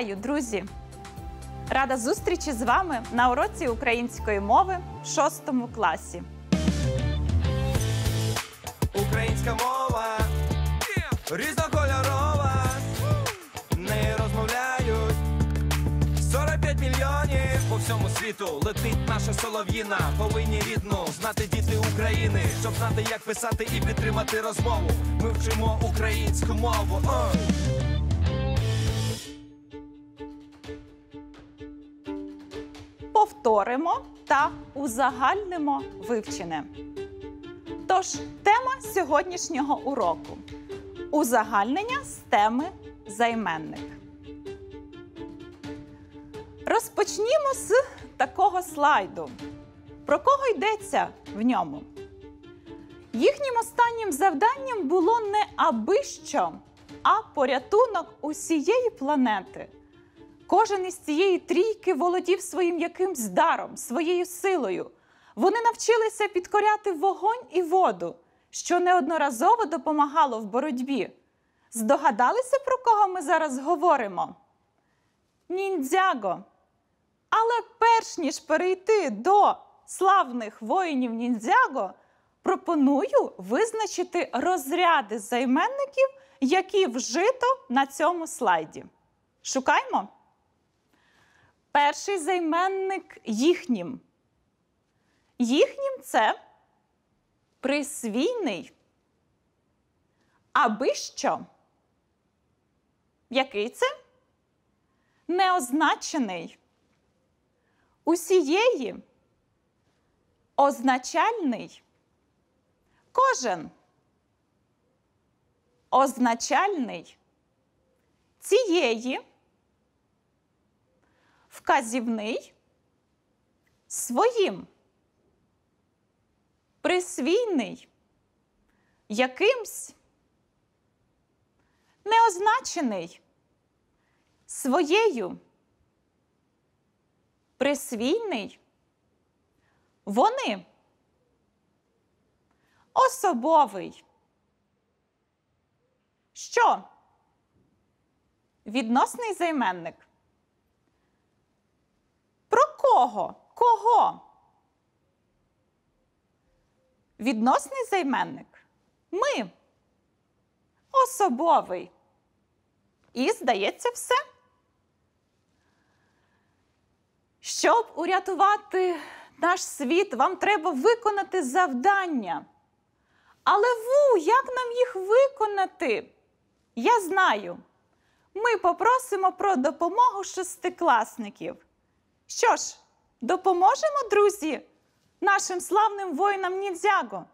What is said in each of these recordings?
Вітаю, друзі! Рада зустрічі з вами на уроці української мови в шостому класі. Українська мова різнокольорова. Не розмовляють 45 мільйонів по всьому світу. Летить наша солов'їна. Повинні рідну знати діти України, щоб знати, як писати і підтримати розмову. Ми вчимо українську мову. О! повторимо та узагальнимо вивчене. Тож, тема сьогоднішнього уроку узагальнення з теми займенник. Розпочнімо з такого слайду. Про кого йдеться в ньому? Їхнім останнім завданням було не аби що, а порятунок усієї планети. Кожен із цієї трійки володів своїм якимсь даром, своєю силою. Вони навчилися підкоряти вогонь і воду, що неодноразово допомагало в боротьбі. Здогадалися, про кого ми зараз говоримо? Ніндзяго. Але перш ніж перейти до славних воїнів ніндзяго, пропоную визначити розряди займенників, які вжито на цьому слайді. Шукаймо! Перший займенник їхнім. Їхнім це присвійний. Аби що? Який це? Неозначений. Усієї означальний. Кожен. Означальний. Цієї вказівний своїм, присвійний якимсь, неозначений своєю, присвійний вони. Особовий. Що? Відносний займенник кого? Кого? Відносний займенник. Ми. Особовий. І здається все. Щоб урятувати наш світ, вам треба виконати завдання. Але ву, як нам їх виконати? Я знаю. Ми попросимо про допомогу шестикласників. Що ж, допоможемо, друзі, нашим славним воїнам Ніндзяго?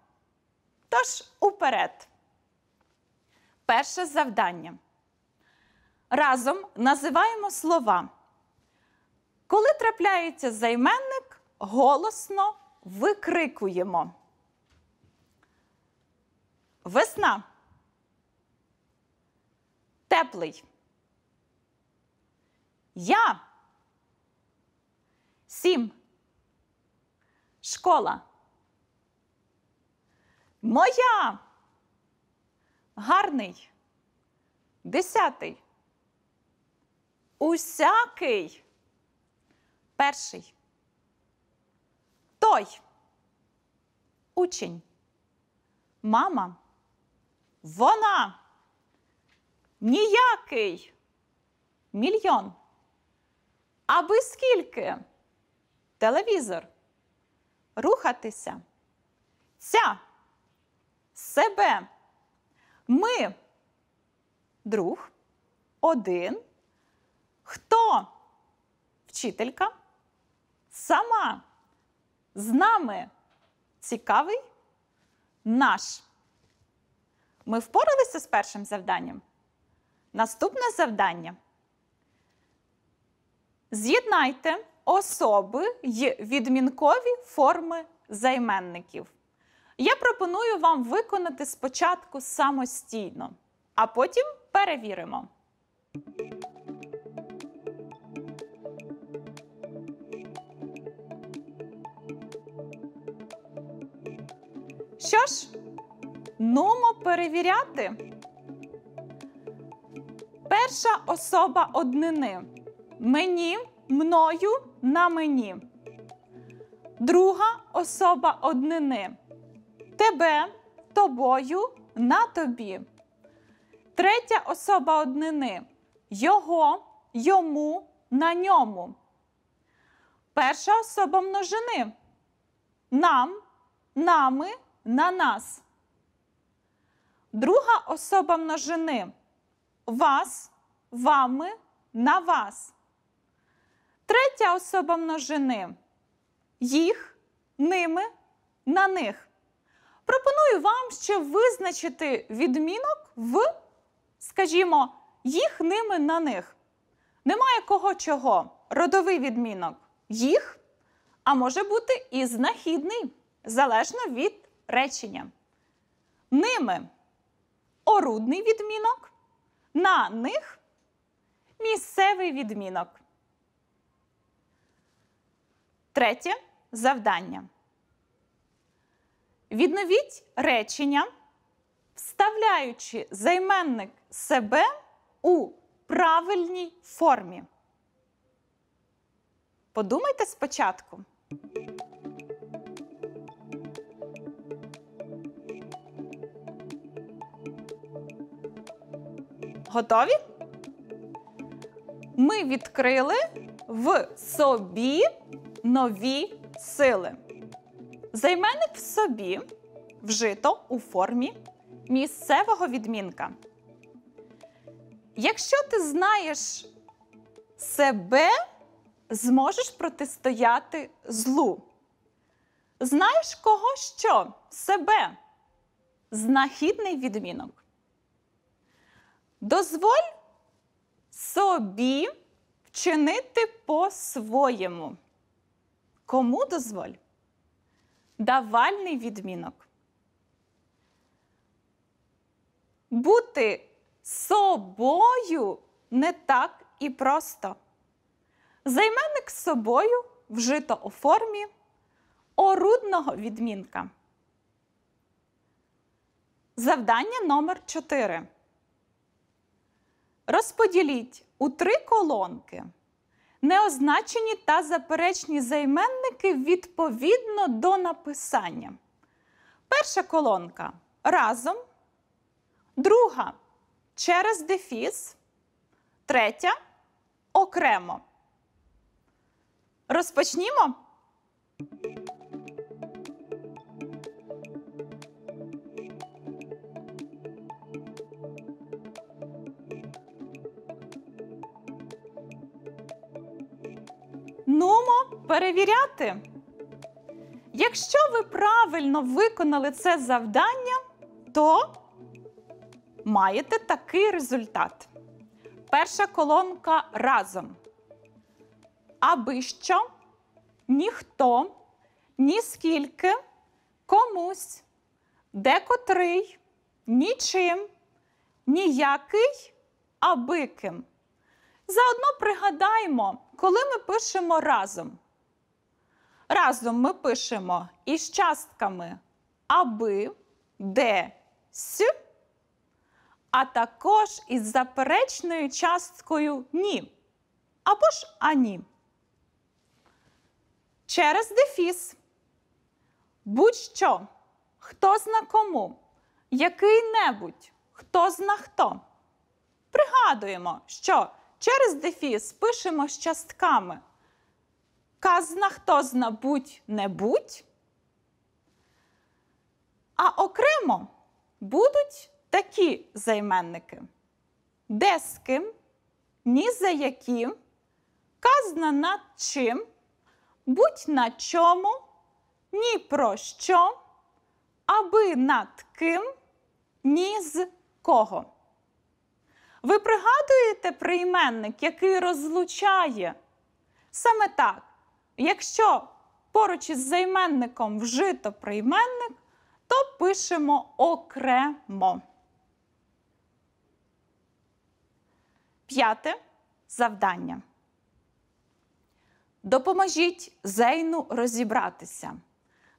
Тож уперед. Перше завдання. Разом називаємо слова. Коли трапляється займенник, голосно викрикуємо. Весна. Теплий. Я. Сім. Школа. Моя. Гарний. Десятий. Усякий. Перший. Той. Учень. Мама. Вона. Ніякий. Мільйон. Аби скільки? телевізор, рухатися, ця, себе, ми, друг, один. Хто? Вчителька? Сама. З нами. Цікавий наш. Ми впоралися з першим завданням. Наступне завдання. З'єднайте особи й відмінкові форми займенників. Я пропоную вам виконати спочатку самостійно, а потім перевіримо. Що ж, нумо перевіряти. Перша особа однини. Мені, мною на мені. Друга особа однини. Тебе тобою на тобі. Третя особа однини. Його, йому, на ньому. Перша особа множини. Нам, нами, на нас. Друга особа множини. Вас, вами, на вас. Третя особа множини. Їх, ними, на них. Пропоную вам ще визначити відмінок в, скажімо, їх ними на них. Немає кого чого. Родовий відмінок їх, а може бути і знахідний, залежно від речення. Ними орудний відмінок, на них місцевий відмінок. Третє завдання. Відновіть речення, вставляючи займенник себе у правильній формі. Подумайте спочатку. Готові? Ми відкрили в собі нові сили. Займенник в собі вжито у формі місцевого відмінка. Якщо ти знаєш себе, зможеш протистояти злу. Знаєш кого що? Себе. Знахідний відмінок. Дозволь собі вчинити по-своєму. Кому дозволь? Давальний відмінок. Бути собою не так і просто. Займенник з собою вжито у формі орудного відмінка. Завдання номер 4. Розподіліть у три колонки неозначені та заперечні займенники відповідно до написання. Перша колонка разом, друга через дефіс, третя окремо. Розпочнімо. перевіряти. Якщо ви правильно виконали це завдання, то маєте такий результат. Перша колонка разом. Аби що, ніхто, ні скільки, комусь, декотрий, нічим, ніякий, аби ким. Заодно пригадаємо, коли ми пишемо разом. Разом ми пишемо із частками аби, де, «с», а також із заперечною часткою ні або ж ані. Через дефіс. Будь-що, хто зна кому, який-небудь, хто зна хто. Пригадуємо, що через дефіс пишемо з частками казна хто зна будь-небудь. А окремо будуть такі займенники. Де з ким, ні за яким, казна над чим, будь на чому, ні про що, аби над ким, ні з кого. Ви пригадуєте прийменник, який розлучає? Саме так, якщо поруч із займенником вжито прийменник, то пишемо окремо. П'яте завдання. Допоможіть зейну розібратися,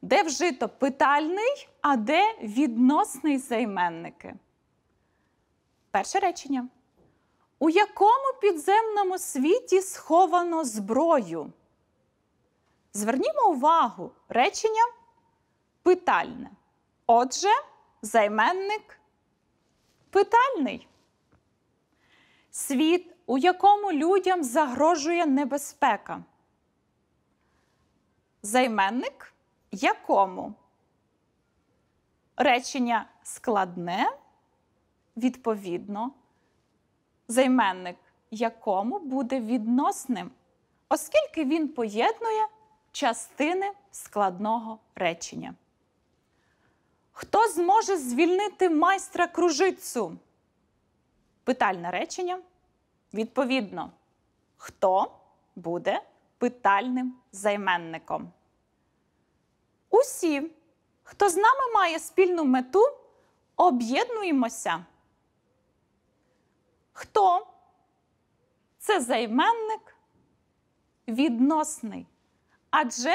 де вжито питальний, а де відносний займенники. Перше речення. У якому підземному світі сховано зброю? Звернімо увагу речення питальне. Отже, займенник питальний. Світ, у якому людям загрожує небезпека. Займенник якому? Речення складне, відповідно. Займенник якому буде відносним, оскільки він поєднує частини складного речення. Хто зможе звільнити майстра кружицю? Питальне речення. Відповідно, хто буде питальним займенником? Усі, хто з нами має спільну мету, об'єднуємося. Хто? Це займенник відносний адже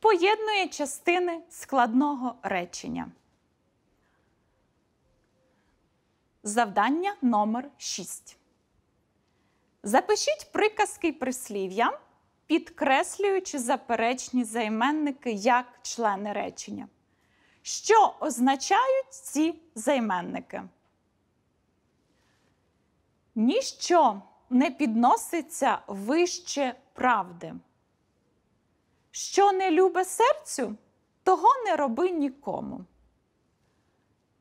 поєднує частини складного речення. Завдання номер 6. Запишіть приказки прислів'я, підкреслюючи заперечні займенники як члени речення. Що означають ці займенники? Ніщо не підноситься вище правди. Що не любе серцю, того не роби нікому.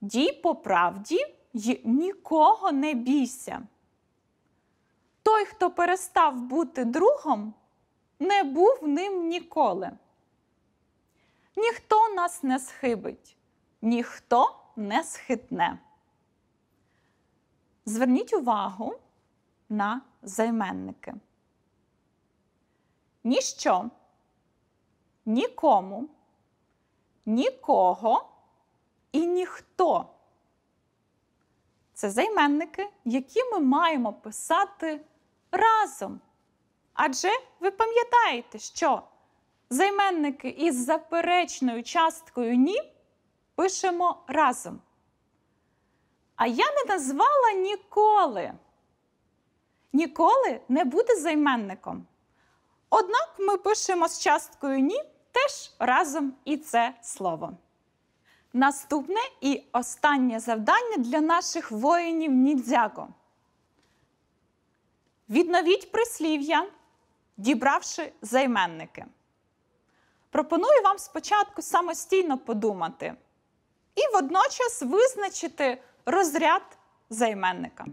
Дій по правді й нікого не бійся. Той, хто перестав бути другом, не був ним ніколи. Ніхто нас не схибить, ніхто не схитне. Зверніть увагу на займенники. Ніщо нікому, нікого і ніхто. Це займенники, які ми маємо писати разом. Адже ви пам'ятаєте, що займенники із заперечною часткою ні пишемо разом. А я не назвала ніколи. Ніколи не буде займенником. Однак ми пишемо з часткою ні Теж разом і це слово. Наступне і останнє завдання для наших воїнів нідзяко. Відновіть прислів'я, дібравши займенники. Пропоную вам спочатку самостійно подумати і водночас визначити розряд займенника.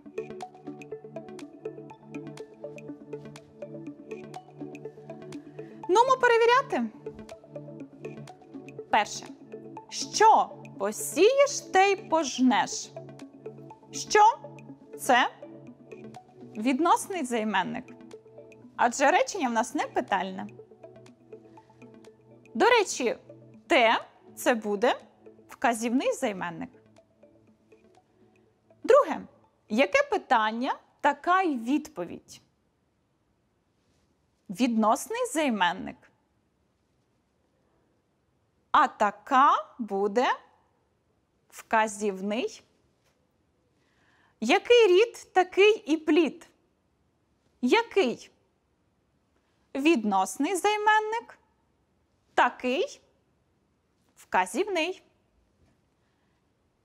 Ну, перевіряти. Перше. Що посієш, те й пожнеш? Що це відносний займенник? Адже речення в нас не питальне. До речі, те це буде вказівний займенник. Друге. Яке питання, така й відповідь? Відносний займенник. А така буде вказівний. Який рід, такий і плід? Який? Відносний займенник. Такий вказівний.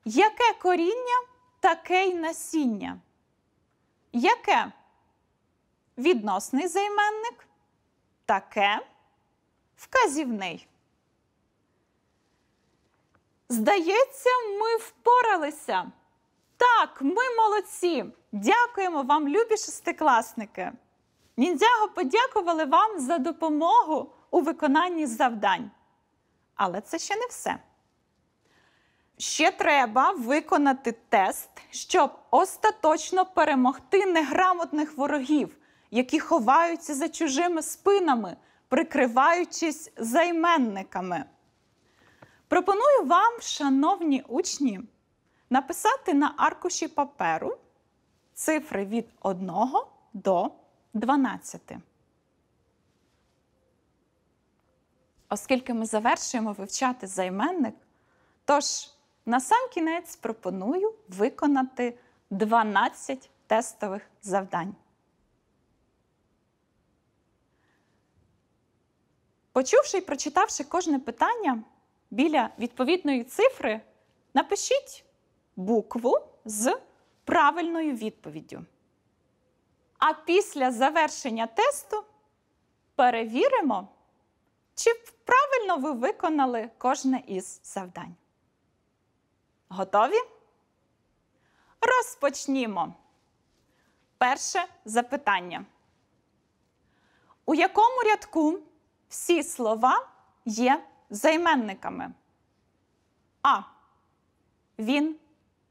Яке коріння, таке й насіння? Яке? Відносний займенник. Таке вказівний. Здається, ми впоралися. Так, ми молодці. Дякуємо вам, любі шестикласники. Ніндзяго подякували вам за допомогу у виконанні завдань. Але це ще не все. Ще треба виконати тест, щоб остаточно перемогти неграмотних ворогів, які ховаються за чужими спинами, прикриваючись займенниками. Пропоную вам, шановні учні, написати на аркуші паперу цифри від 1 до 12. Оскільки ми завершуємо вивчати займенник, тож на сам кінець пропоную виконати 12 тестових завдань. Почувши і прочитавши кожне питання, біля відповідної цифри напишіть букву з правильною відповіддю. А після завершення тесту перевіримо, чи правильно ви виконали кожне із завдань. Готові? Розпочнімо. Перше запитання. У якому рядку всі слова є займенниками. А. Він,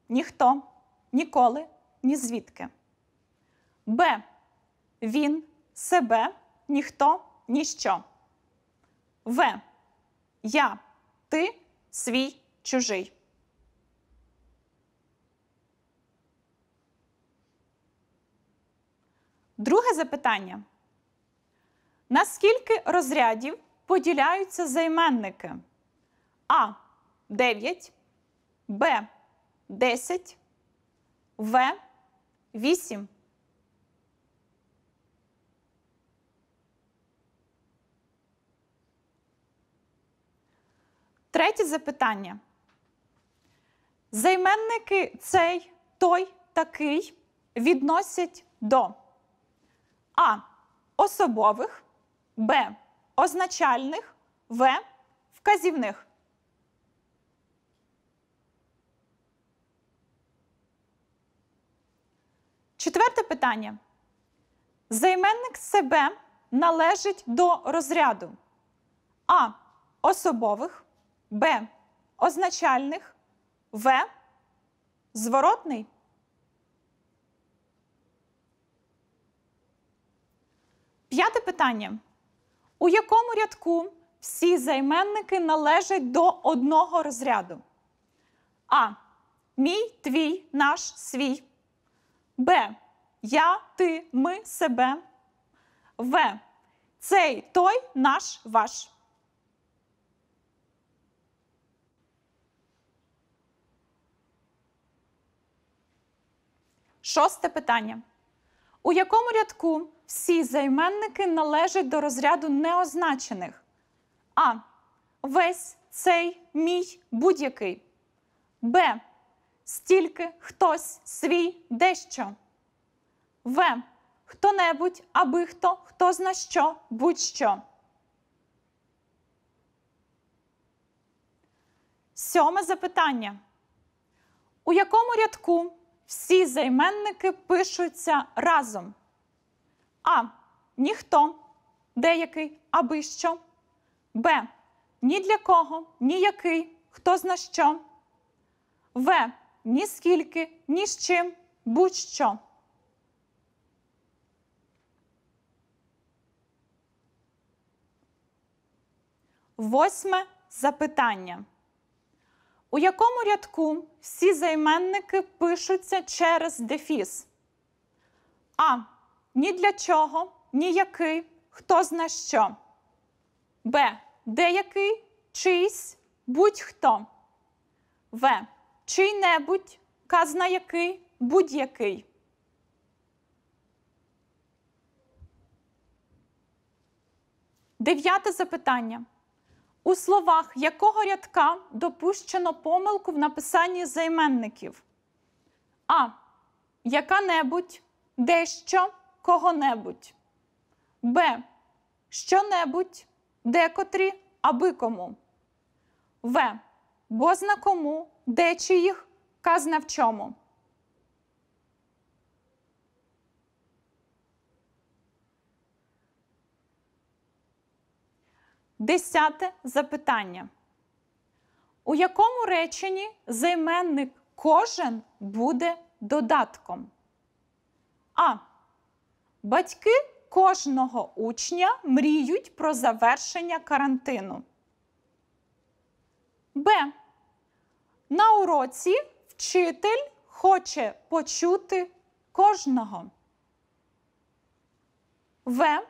ніхто, ніколи, ні звідки. Б. Він, себе, ніхто, ніщо. В. Я, ти, свій, чужий. Друге запитання. Наскільки розрядів поділяються займенники А 9, Б 10, В 8. Третє запитання. Займенники цей, той, такий відносять до А. Особових Б означальних, В вказівних. Четверте питання. Займенник себе належить до розряду А. Особових, Б. Означальних, В. Зворотний. П'яте питання у якому рядку всі займенники належать до одного розряду? А. Мій, твій, наш, свій. Б. Я, ти, ми, себе. В. Цей той наш ваш. Шосте питання. У якому рядку всі займенники належать до розряду неозначених? А. Весь цей мій будь-який. Б. Стільки хтось свій дещо. В. Хто-небудь аби хто, хто зна що будь-що. Сьоме запитання. У якому рядку всі займенники пишуться разом. А. Ніхто. Деякий аби що. Б. Ні для кого, ніякий. Хто зна що. В. Ні скільки, ні з чим. Будь-що. Восьме запитання. У якому рядку всі займенники пишуться через дефіс? А. Ні для чого, ніякий, хто зна що. Б. Деякий, чийсь, будь-хто. В. Чий-небудь, казна який, будь-який. Дев'яте запитання у словах якого рядка допущено помилку в написанні займенників? А. Яка-небудь, дещо, кого-небудь. Б. Що-небудь, декотрі, аби кому. В. Бозна кому, де чиїх, казна в чому. Десяте запитання. У якому реченні займенник кожен буде додатком? А. Батьки кожного учня мріють про завершення карантину. Б. На уроці вчитель хоче почути кожного. В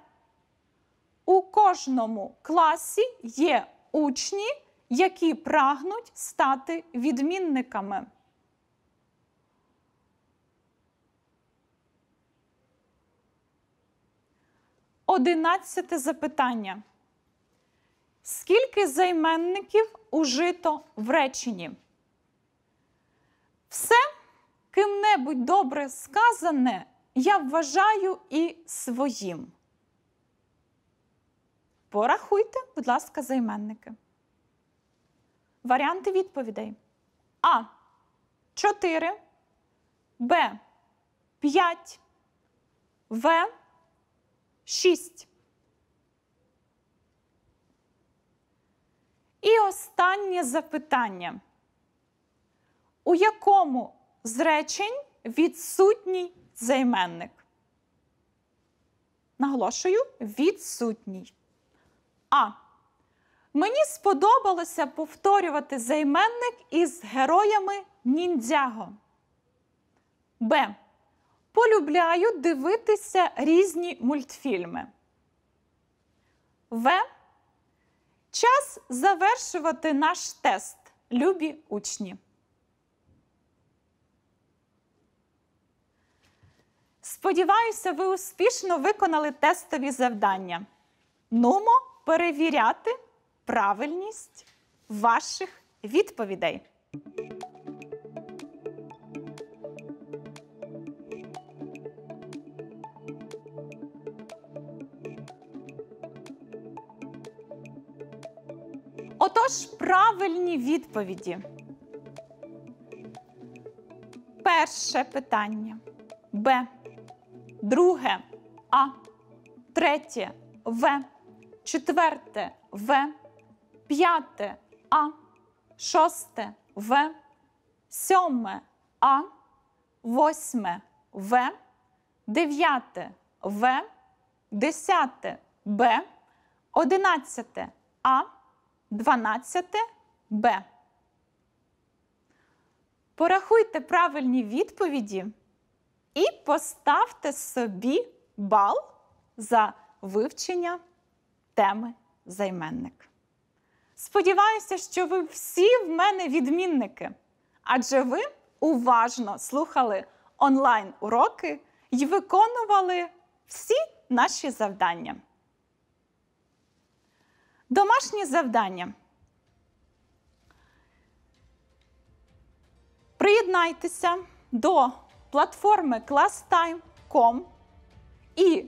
у кожному класі є учні, які прагнуть стати відмінниками. Одинадцяте запитання. Скільки займенників ужито в реченні? Все ким-небудь добре сказане я вважаю і своїм. Порахуйте, будь ласка, займенники. Варіанти відповідей: А. 4, Б. 5, В. 6. І останнє запитання. У якому з речень відсутній займенник? Наголошую, відсутній. А. Мені сподобалося повторювати займенник із героями ніндзяго. Б. Полюбляю дивитися різні мультфільми. В. Час завершувати наш тест. Любі учні. Сподіваюся, ви успішно виконали тестові завдання. Нумо перевіряти правильність ваших відповідей. Отож, правильні відповіді. Перше питання Б. Друге А. Третє В четверте В, п'яте А, шосте В, сьоме А, восьме В, дев'яте В, десяте Б, одинадцяте А, дванадцяте Б. Порахуйте правильні відповіді і поставте собі бал за вивчення теми займенник. Сподіваюся, що ви всі в мене відмінники, адже ви уважно слухали онлайн-уроки і виконували всі наші завдання. Домашні завдання. Приєднайтеся до платформи ClassTime.com і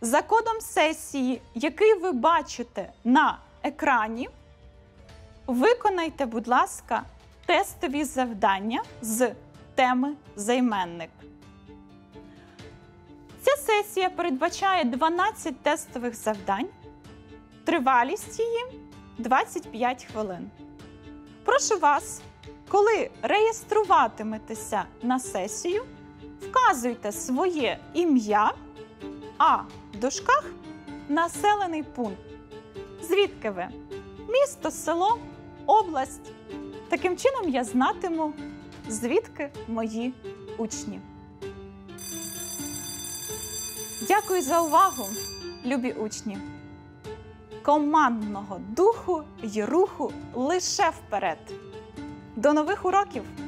за кодом сесії, який ви бачите на екрані, виконайте, будь ласка, тестові завдання з теми займенник. Ця сесія передбачає 12 тестових завдань. Тривалість її 25 хвилин. Прошу вас, коли реєструватиметеся на сесію, вказуйте своє ім'я. А Дужках населений пункт. Звідки ви? Місто, село, область. Таким чином я знатиму, звідки мої учні. Дякую за увагу, любі учні. Командного духу й руху лише вперед. До нових уроків!